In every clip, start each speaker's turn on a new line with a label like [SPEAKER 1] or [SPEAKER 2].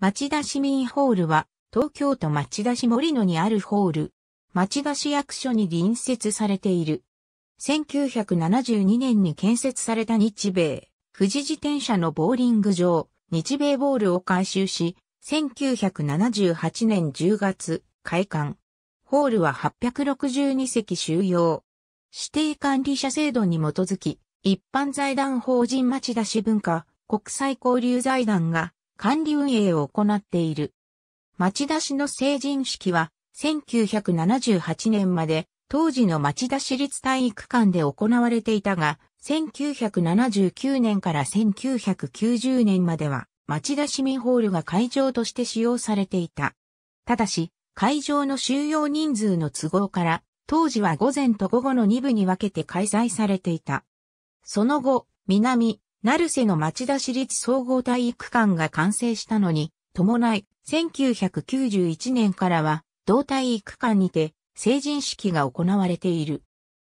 [SPEAKER 1] 町田市民ホールは、東京都町田市森野にあるホール、町田市
[SPEAKER 2] 役所に隣接されている。1972年に建設された日米、富士自転車のボーリング場、日米ボールを改修し、1978年10月、開館。ホールは862席収容。指定管理者制度に基づき、一般財団法人町田市文化、国際交流財団が管理運営を行っている。町田市の成人式は、1978年まで、当時の町田市立体育館で行われていたが、1979年から1990年までは、町田市民ホールが会場として使用されていた。ただし、会場の収容人数の都合から、当時は午前と午後の2部に分けて開催されていた。その後、南、成瀬の町田市立総合体育館が完成したのに、伴い、1991年からは、同体育館にて、成人式が行われている。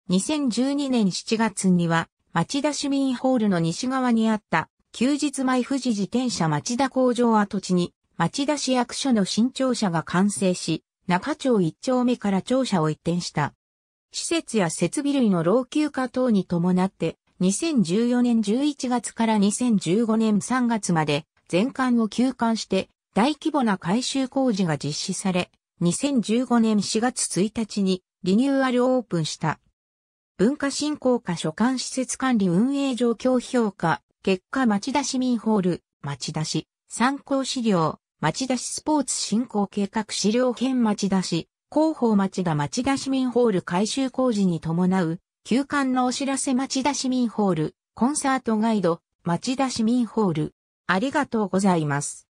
[SPEAKER 2] 2012年7月には、町田市民ホールの西側にあった、休日前富士自転車町田工場跡地に、町田市役所の新庁舎が完成し、中町一丁目から庁舎を一転した。施設や設備類の老朽化等に伴って、2014年11月から2015年3月まで全館を休館して大規模な改修工事が実施され、2015年4月1日にリニューアルオープンした。文化振興課所管施設管理運営状況評価、結果町田市民ホール、町田市、参考資料、町田市スポーツ振興計画資料編町田市、広報町田町田市民ホール改修工事に伴う休館のお知らせ町田市民ホール、コン
[SPEAKER 1] サートガイド、町田市民ホール。ありがとうございます。